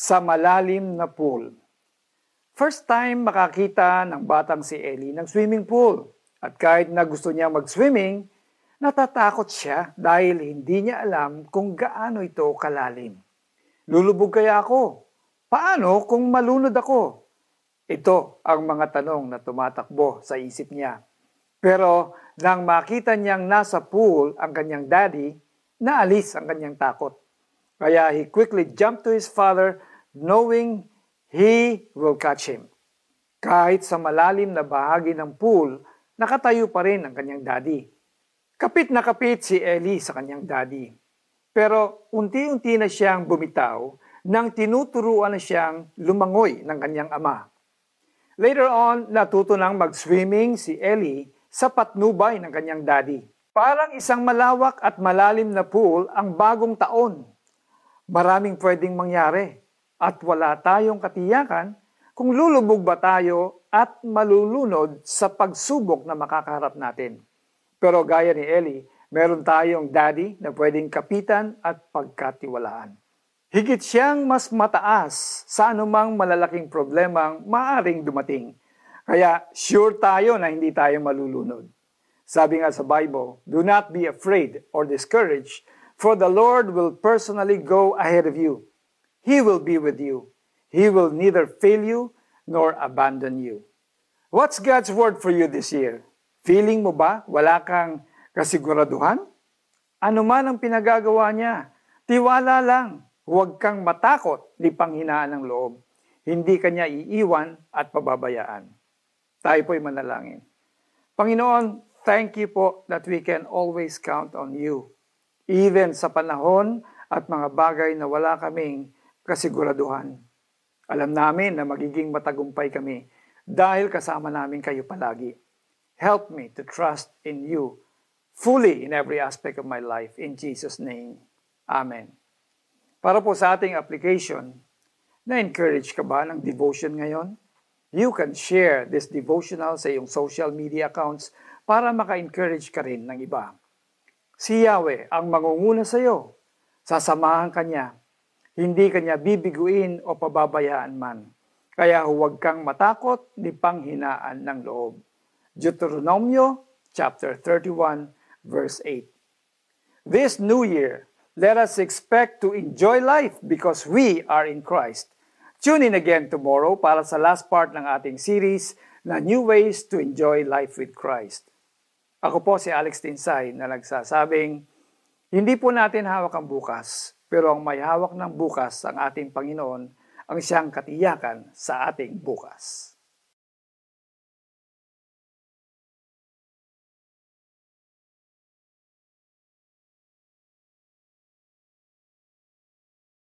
sa malalim na pool. First time makakita ng batang si Ellie ng swimming pool. At kahit na gusto niya mag-swimming, natatakot siya dahil hindi niya alam kung gaano ito kalalim. Lulubog kaya ako? Paano kung malunod ako? Ito ang mga tanong na tumatakbo sa isip niya. Pero nang makita niyang nasa pool ang kanyang daddy, naalis ang kanyang takot. Kaya he quickly jumped to his father knowing He will catch him. Kahit sa malalim na bahagi ng pool, nakatayo pa rin ang kanyang daddy. Kapit na kapit si Ellie sa kanyang daddy. Pero unti-unti na siyang bumitaw nang tinuturuan na siyang lumangoy ng kanyang ama. Later on, natuto nang mag-swimming si Ellie sa patnubay ng kanyang daddy. Parang isang malawak at malalim na pool ang bagong taon. Maraming pwedeng mangyari at wala tayong katiyakan kung lulubog ba tayo at malulunod sa pagsubok na makakaharap natin. Pero gaya ni Eli, meron tayong daddy na pwedeng kapitan at pagkatiwalaan. Higit siyang mas mataas sa anumang malalaking problemang maaring dumating. Kaya sure tayo na hindi tayo malulunod. Sabi nga sa Bible, Do not be afraid or discouraged, for the Lord will personally go ahead of you. He will be with you. He will neither fail you nor abandon you. What's God's word for you this year? Feeling mo ba wala kang kasiguraduhan? Ano man ang pinagagawa niya, tiwala lang. Huwag kang matakot ni panghinaan ng loob. Hindi kanya iiwan at pababayaan. Tayo po'y manalangin. Panginoon, thank you po that we can always count on you. Even sa panahon at mga bagay na wala kaming kasiguraduhan. Alam namin na magiging matagumpay kami dahil kasama namin kayo palagi. Help me to trust in you fully in every aspect of my life. In Jesus' name, Amen. Para po sa ating application, na-encourage ka ba ng devotion ngayon? You can share this devotional sa iyong social media accounts para maka-encourage ka rin ng iba. Si Yahweh ang mangunguna sa iyo. Sasamahan ka niya hindi kanya bibiguin o pababayaan man. Kaya huwag kang matakot ni panghinaan ng loob. Deuteronomio chapter 31 verse 8. This new year, let us expect to enjoy life because we are in Christ. Tune in again tomorrow para sa last part ng ating series na New Ways to Enjoy Life with Christ. Ako po si Alex Tinsay na nagsasabing, hindi po natin hawak ang bukas, pero ang may hawak ng bukas ang ating Panginoon ang siyang katiyakan sa ating bukas.